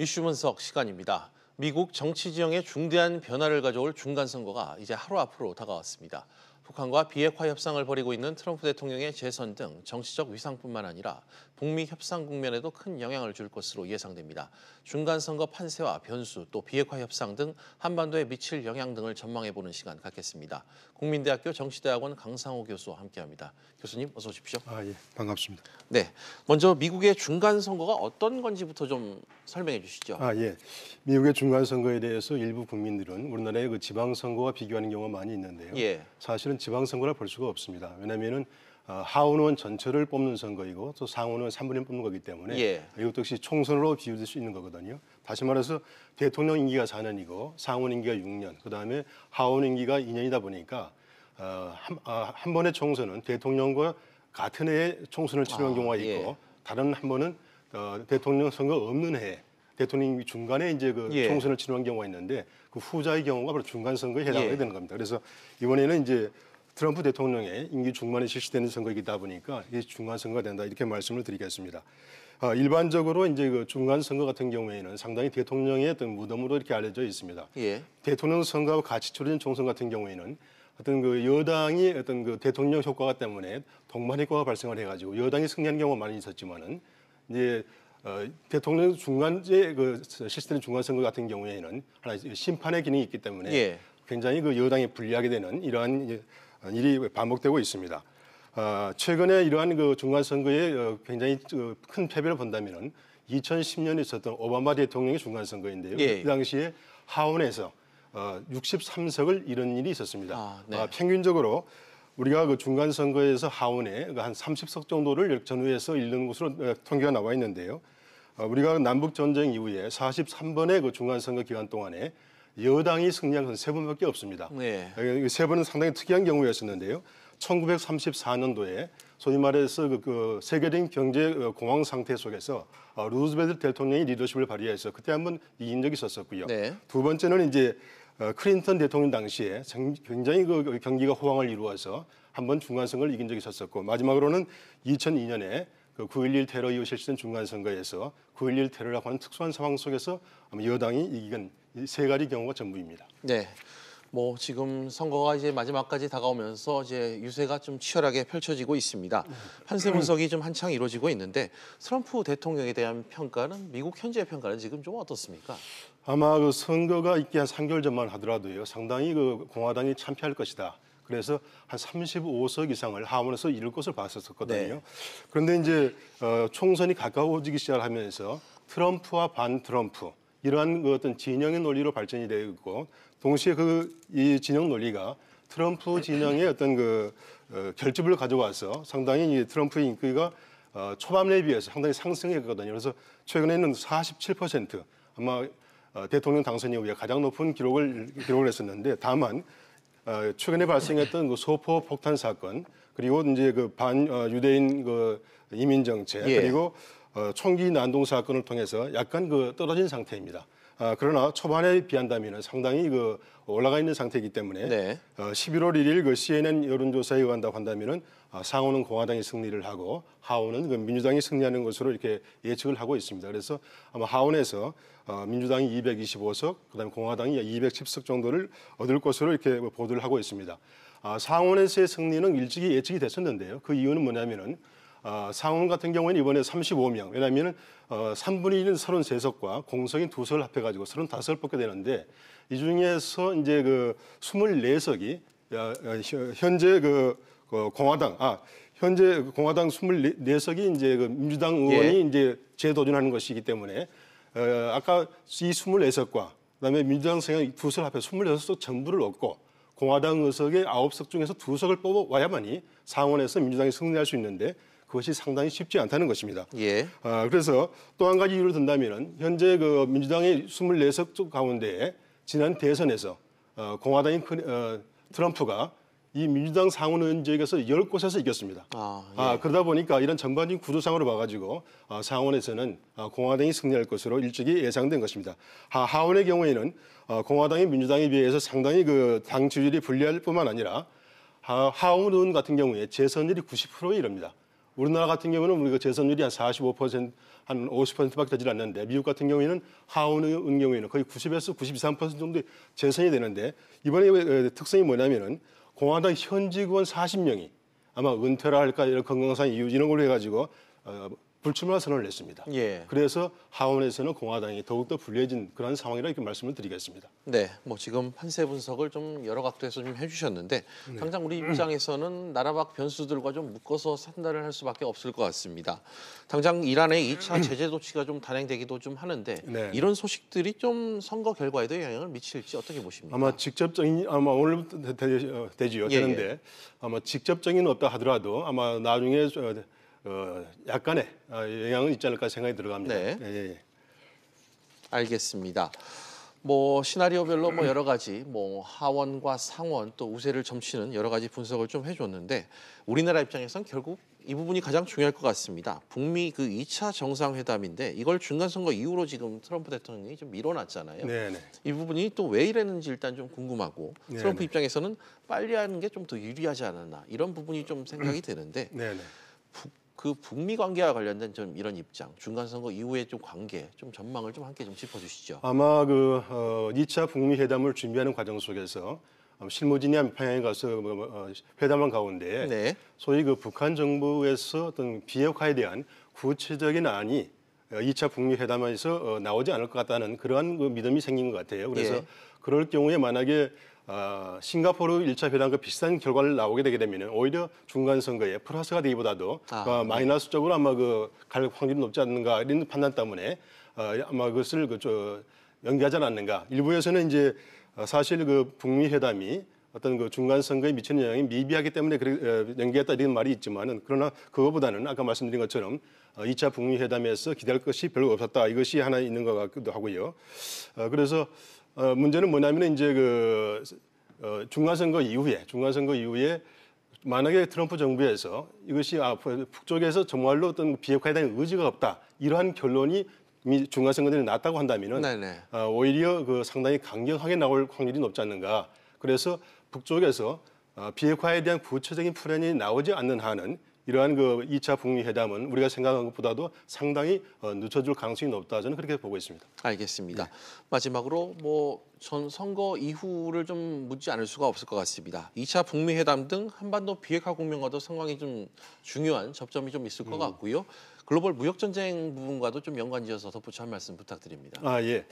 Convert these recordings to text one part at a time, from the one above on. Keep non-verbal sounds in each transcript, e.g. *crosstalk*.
이슈 분석 시간입니다. 미국 정치 지형에 중대한 변화를 가져올 중간 선거가 이제 하루 앞으로 다가왔습니다. 북한과 비핵화 협상을 벌이고 있는 트럼프 대통령의 재선 등 정치적 위상뿐만 아니라 북미 협상 국면에도 큰 영향을 줄 것으로 예상됩니다. 중간 선거 판세와 변수 또 비핵화 협상 등 한반도에 미칠 영향 등을 전망해 보는 시간 갖겠습니다. 국민대학교 정치대학원 강상호 교수와 함께합니다. 교수님 어서 오십시오. 아 예, 반갑습니다. 네, 먼저 미국의 중간 선거가 어떤 건지부터 좀 설명해 주시죠. 아 예, 미국의 중간 선거에 대해서 일부 국민들은 우리나라의 그 지방 선거와 비교하는 경우가 많이 있는데요. 예. 사실은 지방선거라 볼 수가 없습니다. 왜냐하면은 어, 하원원 전체를 뽑는 선거이고 또 상원은 3분의 1 뽑는 거기 때문에 예. 이것 역시 총선으로 비유될 수 있는 거거든요. 다시 말해서 대통령 임기가 4년이고 상원 임기가 6년, 그다음에 하원 임기가 2년이다 보니까 어, 한, 아, 한 번의 총선은 대통령과 같은 해에 총선을 치르는 아, 경우가 있고 예. 다른 한 번은 어, 대통령 선거 없는 해 대통령이 중간에 이제 그 예. 총선을 치행한 경우가 있는데 그 후자의 경우가 바로 중간 선거에 해당하게 예. 되는 겁니다. 그래서 이번에는 이제 트럼프 대통령의 임기 중반에 실시되는 선거이다 기 보니까 이 중간 선거가 된다 이렇게 말씀을 드리겠습니다. 어, 일반적으로 이제 그 중간 선거 같은 경우에는 상당히 대통령의 어떤 무덤으로 이렇게 알려져 있습니다. 예. 대통령 선거와 같이 치러진 총선 같은 경우에는 어떤 그 여당이 어떤 그 대통령 효과가 때문에 동반 효과가 발생을 해가지고 여당이 승리한 경우가 많이 있었지만은 이제 어, 대통령 중간제 그 실시되는 중간 선거 같은 경우에는 하나 심판의 기능이 있기 때문에 예. 굉장히 그 여당에 불리하게 되는 이러한 일이 반복되고 있습니다. 어, 최근에 이러한 그 중간 선거에 어, 굉장히 그 큰 패배를 본다면은 2010년에 있었던 오바마 대통령의 중간 선거인데요. 예. 그 당시에 하원에서 어, 63석을 잃은 일이 있었습니다. 아, 네. 어, 평균적으로 우리가 그 중간 선거에서 하원에 그러니까 한 30석 정도를 역전후에서 잃는 것으로 어, 통계가 나와 있는데요. 어, 우리가 그 남북 전쟁 이후에 43번의 그 중간 선거 기간 동안에 여당이 승리한 것은 세 번밖에 없습니다. 네. 어, 세 번은 상당히 특이한 경우였었는데요. 1934년도에 소위 말해서 그, 그 세계적인 경제 공황 상태 속에서 루즈벨트 대통령이 리더십을 발휘해서 그때 한번 이긴 적이 있었었고요. 네. 두 번째는 이제 어, 클린턴 대통령 당시에 굉장히 그 경기가 호황을 이루어서 한 번 중간선거를 이긴 적이 있었고 마지막으로는 2002년에 그9.11 테러 이후 실시된 중간선거에서 9.11 테러라고 하는 특수한 상황 속에서 아마 여당이 이긴 세 가지 경우가 전부입니다. 네. 뭐 지금 선거가 이제 마지막까지 다가오면서 이제 유세가 좀 치열하게 펼쳐지고 있습니다. 판세 음. 분석이 좀 한창 이루어지고 있는데 트럼프 대통령에 대한 평가는 미국 현재의 평가는 지금 좀 어떻습니까? 아마 그 선거가 있기 한 3개월 전만 하더라도요. 상당히 그 공화당이 참패할 것이다. 그래서 한 35석 이상을 하원에서 이룰 것을 봤었거든요. 네. 그런데 이제 어, 총선이 가까워지기 시작하면서 트럼프와 반 트럼프 이러한 그 어떤 진영의 논리로 발전이 되고 동시에 그 이 진영 논리가 트럼프 진영의 어떤 그 어, 결집을 가져와서 상당히 이 트럼프 인기가 어, 초반에 비해서 상당히 상승했거든요. 그래서 최근에는 47% 아마 어, 대통령 당선 이후에 가장 높은 기록을 기록을 했었는데 다만 어, 최근에 발생했던 그 소포 폭탄 사건 그리고 이제 그반 어, 유대인 그 이민 정책 예. 그리고 어, 총기 난동 사건을 통해서 약간 그 떨어진 상태입니다. 아, 그러나 초반에 비한다면 상당히 그 올라가 있는 상태이기 때문에 네. 어, 11월 1일 그 CNN 여론조사에 의한다고 한다면은 아, 상호는 공화당이 승리를 하고 하원은 그 민주당이 승리하는 것으로 이렇게 예측을 하고 있습니다. 그래서 아마 하원에서 어, 민주당이 225석, 그다음에 공화당이 210석 정도를 얻을 것으로 이렇게 뭐 보도를 하고 있습니다. 아, 상원에서의 승리는 일찍이 예측이 됐었는데요. 그 이유는 뭐냐면은 어, 상원 같은 경우에는 이번에 35명, 왜냐하면 어, 3분의 1인 33석과 공석인 두석을 합해가지고 35석을 뽑게 되는데 이 중에서 이제 그 24석이 야, 현재 그, 그 공화당, 아, 현재 그 공화당 24석이 이제 그 민주당 의원이 예. 이제 재도전하는 것이기 때문에 어, 아까 이 24석과 그다음에 민주당 생향 두석 합해 26석 전부를 얻고 공화당 의석의 9석 중에서 두석을 뽑아와야만이 상원에서 민주당이 승리할 수 있는데 그것이 상당히 쉽지 않다는 것입니다. 예. 아, 그래서 또 한 가지 이유를 든다면 현재 그 민주당의 24석 가운데 지난 대선에서 어, 공화당인 어, 트럼프가 이 민주당 상원 의원직에서 열곳에서 이겼습니다. 아, 아 예. 아, 그러다 보니까 이런 전반적인 구조상으로 봐가지고 아, 상원에서는 아, 공화당이 승리할 것으로 일찍이 예상된 것입니다. 하, 하원의 경우에는 아, 공화당이 민주당에 비해서 상당히 그당 지지율이 불리할 뿐만 아니라 하, 하원 의원 같은 경우에 재선율이 90%에 이릅니다. 우리나라 같은 경우는 우리가 재산율이한 45%, 한 50%밖에 되질 않는데 미국 같은 경우에는 하원의 경우에는 거의 90에서 93% 정도 재산이 되는데 이번에 어, 특성이 뭐냐면은 공화당 현직 의원 40명이 아마 은퇴를 할까 이런 건강상 이유 이런 걸로 해가지고 어, 불출마 선언을 냈습니다. 예. 그래서 하원에서는 공화당이 더욱더 불리해진 그런 상황이라 이렇게 말씀을 드리겠습니다. 네, 뭐 지금 판세 분석을 좀 여러 각도에서 좀 해주셨는데 네. 당장 우리 입장에서는 나라 밖 변수들과 좀 묶어서 판단을할 수밖에 없을 것 같습니다. 당장 이란의 2차 *clears throat* 제재 조치가 좀 단행되기도 좀 하는데 네. 이런 소식들이 좀 선거 결과에도 영향을 미칠지 어떻게 보십니까? 아마 직접적인 아마 오늘부터 되, 되, 어, 되지요 예. 되는데 예. 아마 직접적인 없다 하더라도 아마 나중에 어, 어, 약간의 어, 영향은 있지 않을까 생각이 들어갑니다. 네. 예, 예, 예. 알겠습니다. 뭐 시나리오별로 뭐 여러 가지 뭐 하원과 상원 또 우세를 점치는 여러 가지 분석을 좀 해줬는데 우리나라 입장에선 결국 이 부분이 가장 중요할 것 같습니다. 북미 그 2차 정상회담인데 이걸 중간선거 이후로 지금 트럼프 대통령이 좀 밀어놨잖아요. 네네. 네. 이 부분이 또 왜 이랬는지 일단 좀 궁금하고 네네. 트럼프 네. 입장에서는 빨리 하는 게 좀 더 유리하지 않았나 이런 부분이 좀 생각이 되는데 네네. 네. 그 북미 관계와 관련된 좀 이런 입장, 중간 선거 이후의 좀 관계, 좀 전망을 좀 함께 좀 짚어주시죠. 아마 그 어, 2차 북미 회담을 준비하는 과정 속에서 어, 실무진이 한평양에 가서 그, 뭐, 어, 회담한 가운데 네. 소위 그 북한 정부에서 어떤 비핵화에 대한 구체적인 안이 2차 어, 북미 회담에서 어, 나오지 않을 것 같다는 그러한 그 믿음이 생긴 것 같아요. 그래서 예. 그럴 경우에 만약에 아, 싱가포르 1차 회담과 비슷한 결과를 나오게 되게 되면 오히려 중간 선거에 플러스가 되기보다도 아, 어, 마이너스 적으로 아마 그 갈 확률이 높지 않는가 이런 판단 때문에 아마 그것을 그저 연기하지 않았는가. 일부에서는 이제 사실 그 북미 회담이 어떤 그 중간 선거에 미치는 영향이 미비하기 때문에 그래, 어, 연기했다 이런 말이 있지만은 그러나 그거보다는 아까 말씀드린 것처럼 2차 어, 북미 회담에서 기대할 것이 별로 없었다 이것이 하나 있는 것 같기도 하고요. 어, 그래서 문제는 뭐냐면 이제 그 중간 선거 이후에 중간 선거 이후에 만약에 트럼프 정부에서 이것이 아, 북쪽에서 정말로 어떤 비핵화에 대한 의지가 없다 이러한 결론이 이미 중간 선거들이 났다고 한다면은 네 오히려 그 상당히 강경하게 나올 확률이 높지 않는가. 그래서 북쪽에서 어, 비핵화에 대한 구체적인 플랜이 나오지 않는 한은 이러한 그 2차 북미 회담은 우리가 생각한 것보다도 상당히 어, 늦춰질 가능성이 높다 저는 그렇게 보고 있습니다. 알겠습니다. 네. 마지막으로 뭐전 선거 이후를 좀 묻지 않을 수가 없을 것 같습니다. 2차 북미 회담 등 한반도 비핵화 국면과도 상황이 좀 중요한 접점이 좀 있을 것 음. 같고요. 글로벌 무역 전쟁 부분과도 좀 연관지어서 덧붙여 한 말씀 부탁드립니다. 아 예,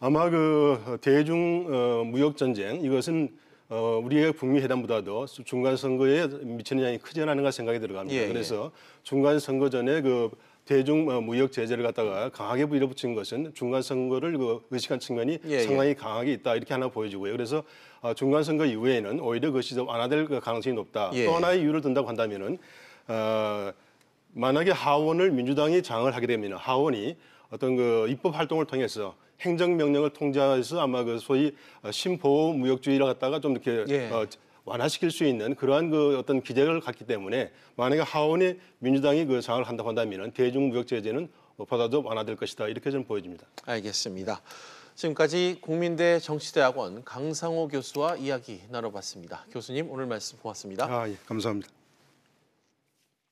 아마 그 대중 어, 무역 전쟁 이것은 어, 우리의 국민 회담보다도 중간 선거에 미치는 영향이 크지 않은가 생각이 들어갑니다. 예, 예, 그래서 중간 선거 전에 그 대중 어, 무역 제재를 갖다가 강하게 밀어붙인 것은 중간 선거를 그 의식한 측면이 예, 예, 상당히 강하게 있다 이렇게 하나 보여지고요. 그래서 어, 중간 선거 이후에는 오히려 그것이 완화될 그 가능성이 높다. 예. 또 하나의 이유를 든다고 한다면은 어, 만약에 하원을 민주당이 장을 하게 되면 하원이 어떤 그 입법 활동을 통해서 행정명령을 통제해서 아마 그 소위 어, 심보호무역주의를 갖다가 좀 이렇게 예. 어, 완화시킬 수 있는 그러한 그 어떤 기대를 갖기 때문에 만약에 하원이 민주당이 그 장을 한다고 한다면 대중무역 제재는 보다 도 완화될 것이다 이렇게 좀 보여집니다. 알겠습니다. 지금까지 국민대 정치대학원 강상호 교수와 이야기 나눠봤습니다. 교수님 오늘 말씀 고맙습니다. 아, 예, 감사합니다.